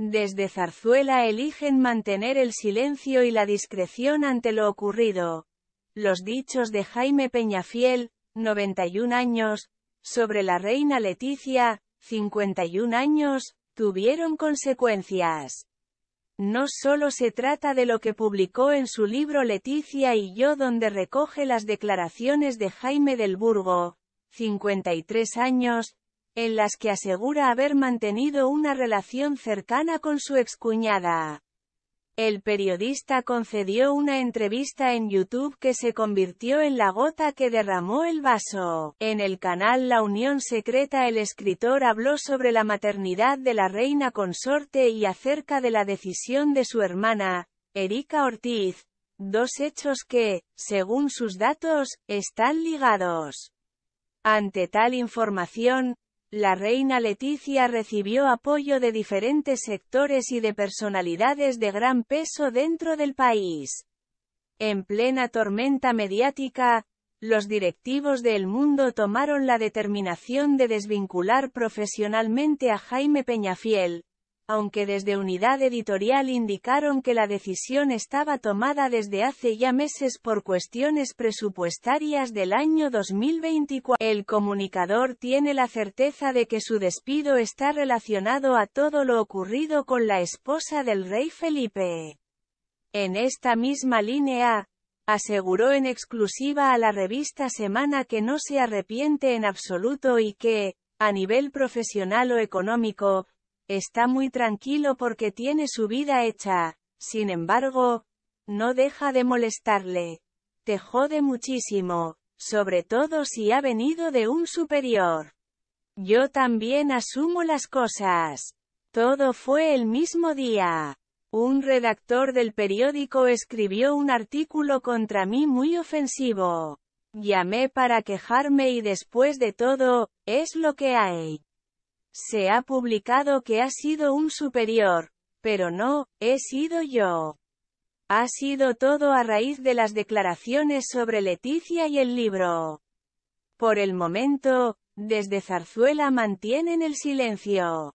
Desde Zarzuela eligen mantener el silencio y la discreción ante lo ocurrido. Los dichos de Jaime Peñafiel, 91 años, sobre la reina Leticia, 51 años, tuvieron consecuencias. No solo se trata de lo que publicó en su libro Leticia y yo donde recoge las declaraciones de Jaime del Burgo, 53 años, en las que asegura haber mantenido una relación cercana con su excuñada. El periodista concedió una entrevista en YouTube que se convirtió en la gota que derramó el vaso. En el canal La Unión Secreta el escritor habló sobre la maternidad de la reina consorte y acerca de la decisión de su hermana, Erika Ortiz, dos hechos que, según sus datos, están ligados. Ante tal información, la reina Leticia recibió apoyo de diferentes sectores y de personalidades de gran peso dentro del país. En plena tormenta mediática, los directivos del mundo tomaron la determinación de desvincular profesionalmente a Jaime Peñafiel, aunque desde Unidad Editorial indicaron que la decisión estaba tomada desde hace ya meses por cuestiones presupuestarias del año 2024. El comunicador tiene la certeza de que su despido está relacionado a todo lo ocurrido con la esposa del rey Felipe. En esta misma línea, aseguró en exclusiva a la revista Semana que no se arrepiente en absoluto y que, a nivel profesional o económico, Está muy tranquilo porque tiene su vida hecha, sin embargo, no deja de molestarle. Te jode muchísimo, sobre todo si ha venido de un superior. Yo también asumo las cosas. Todo fue el mismo día. Un redactor del periódico escribió un artículo contra mí muy ofensivo. Llamé para quejarme y después de todo, es lo que hay. Se ha publicado que ha sido un superior. Pero no, he sido yo. Ha sido todo a raíz de las declaraciones sobre Leticia y el libro. Por el momento, desde Zarzuela mantienen el silencio.